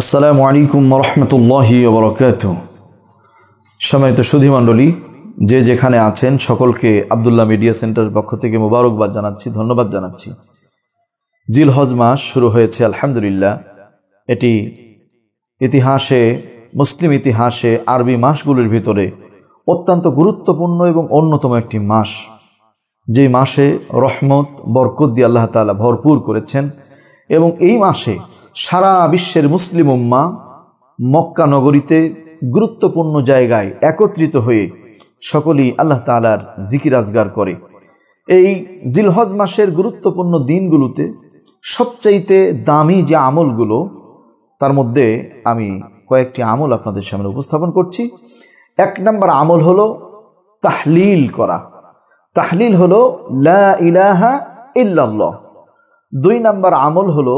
আসসালামু আলাইকুম রহমতুল্লাহি বরকাত সম্মানিত সুধী মণ্ডলী যে যেখানে আছেন সকলকে আবদুল্লাহ মিডিয়া সেন্টারের পক্ষ থেকে মোবারকবাদ জানাচ্ছি ধন্যবাদ জানাচ্ছি জিল হজ মাস শুরু হয়েছে আলহামদুলিল্লাহ এটি ইতিহাসে মুসলিম ইতিহাসে আরবি মাসগুলির ভিতরে অত্যন্ত গুরুত্বপূর্ণ এবং অন্যতম একটি মাস যে মাসে রহমত বরকত দিয়ে আল্লাহ তালা ভরপুর করেছেন এবং এই মাসে সারা বিশ্বের মুসলিম উম্মা মক্কা নগরীতে গুরুত্বপূর্ণ জায়গায় একত্রিত হয়ে সকলেই আল্লাহ তালার জিকির আজগার করে এই জিলহজ মাসের গুরুত্বপূর্ণ দিনগুলোতে সবচাইতে দামি যে আমলগুলো তার মধ্যে আমি কয়েকটি আমল আপনাদের সামনে উপস্থাপন করছি এক নম্বর আমল হলো তাহলিল করা তাহলিল হলো লা ইলাহা ইল্লাল্লাহ দুই নম্বর আমল হলো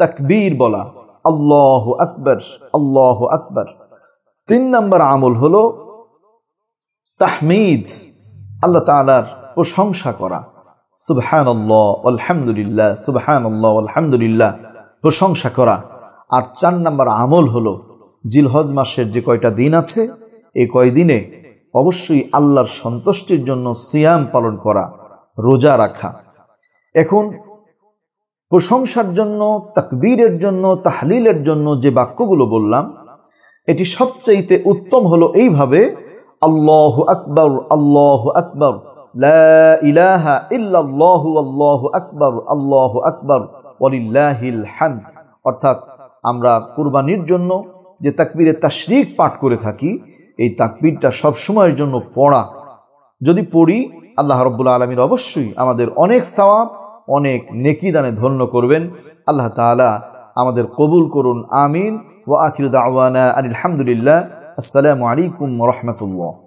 তাকবীর বলা আল্লাহ আকবর আল্লাহ আকবর তিন নম্বর আমল হল তাহমিদ আল্লাহ তালার প্রশংসা করা সুবহান আল্লাহ আলহামদুলিল্লাহ সুবহান আল্লাহ আলহামদুলিল্লাহ প্রশংসা করা আর চার নম্বর আমল হলো জিলহজ মাসের যে কয়টা দিন আছে এই কয়দিনে অবশ্যই আল্লাহর সন্তুষ্টির জন্য সিয়াম পালন করা রোজা রাখা এখন প্রশংসার জন্য তাকবীরের জন্য তাহলিলের জন্য যে বাক্যগুলো বললাম এটি সবচাইতে উত্তম হলো এইভাবে আল্লাহ আকবর আল্লাহ আকবর ইলাহা ইল্লাহ আল্লাহ আকবর আল্লাহ আকবর অলিল্লাহিল হাম অর্থাৎ আমরা কুরবানির জন্য যে তাকবীরে তাশরিক পাঠ করে থাকি এই তাকবীরটা সব সময়ের জন্য পড়া যদি পড়ি আল্লাহ রব্বুল আলমীর অবশ্যই আমাদের অনেক সওয়াব অনেক নেকিদানে ধন্য করবেন আল্লাহ তালা আমাদের কবুল করুন আমিন ও আখির দাওয়ানা আলহামদুলিল্লাহ আসসালামু আলাইকুম রহমতুল্লাহ